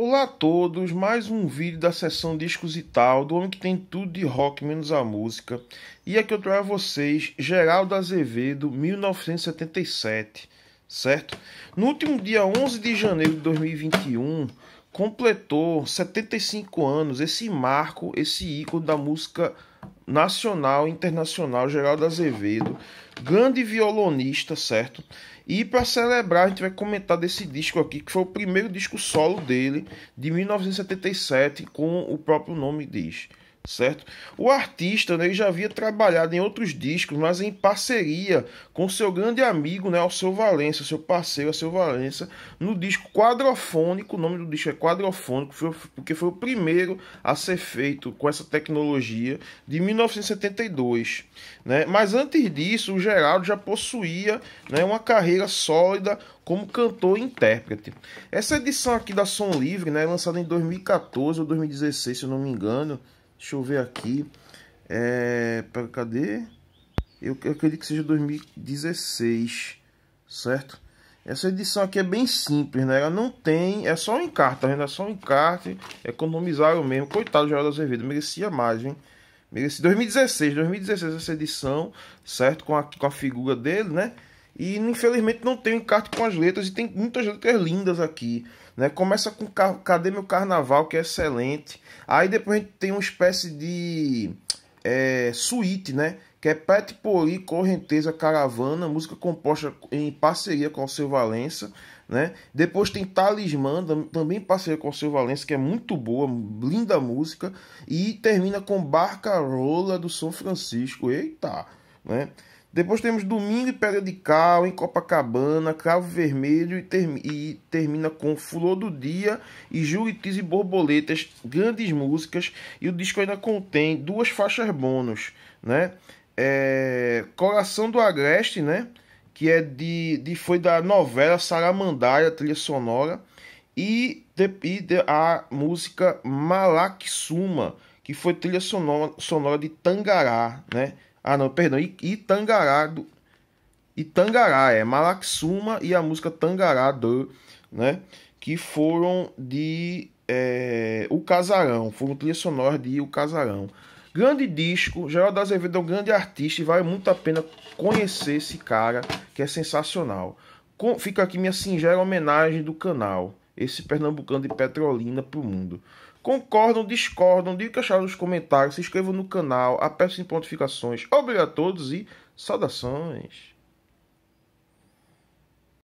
Olá a todos, mais um vídeo da sessão Discos e Tal, do homem que tem tudo de rock menos a música. E aqui eu trago a vocês Geraldo Azevedo, 1977, certo? No último dia 11 de janeiro de 2021, completou 75 anos esse marco, esse ícone da música nacional, internacional, Geraldo Azevedo, grande violonista, certo? E para celebrar, a gente vai comentar desse disco aqui, que foi o primeiro disco solo dele, de 1977, com o próprio nome diz certo? O artista né, ele já havia trabalhado em outros discos, mas em parceria com seu grande amigo, né, seu Valença, seu parceiro seu Valença, no disco Quadrofônico, o nome do disco é Quadrofônico, foi, porque foi o primeiro a ser feito com essa tecnologia, de 1972. Né? Mas antes disso, o Geraldo já possuía né, uma carreira sólida como cantor e intérprete. Essa edição aqui da Som Livre, né, lançada em 2014 ou 2016, se eu não me engano, Deixa eu ver aqui. É, pra, cadê? Eu, eu acredito que seja 2016, certo? Essa edição aqui é bem simples, né? Ela não tem, é só um encarte, tá vendo? É só um encarte, economizável mesmo. Coitado do Geraldo Azevedo, merecia mais, hein? Merecia 2016, 2016 essa edição, certo? Com a, com a figura dele, né? E infelizmente não tem encarte com as letras e tem muitas letras lindas aqui. Né? Começa com Cadê Meu Carnaval, que é excelente. Aí depois a gente tem uma espécie de é, suíte, né? Que é Pet Poli, Correnteza, Caravana, música composta em parceria com o seu Valença. Né? Depois tem Talismã, também parceria com o seu Valença, que é muito boa, linda música. E termina com Barcarola do São Francisco. Eita! Né? Depois temos domingo e Pedra de Cal, em Copacabana, Cravo Vermelho e, termi e termina com Fulô do Dia e Juritis e Borboletas, grandes músicas. E o disco ainda contém duas faixas bônus, né? É, Coração do Agreste, né? Que é de, de foi da novela Saramandaia, trilha sonora. E, de, e de, a música Malaxuma, que foi trilha sonora, sonora de Tangará, né? Ah, não, perdão. Itangará. Do, Itangará, é. Malaxuma e a música Tangará do, né? Que foram de é, O Casarão. Foram trilha sonora de O Casarão. Grande disco. Geraldo Azevedo é um grande artista e vale muito a pena conhecer esse cara, que é sensacional. Com, fica aqui minha singela homenagem do canal esse pernambucano de Petrolina para o mundo. Concordam, discordam, digam o que acharam nos comentários, se inscrevam no canal, apertem pontificações. Obrigado a todos e saudações!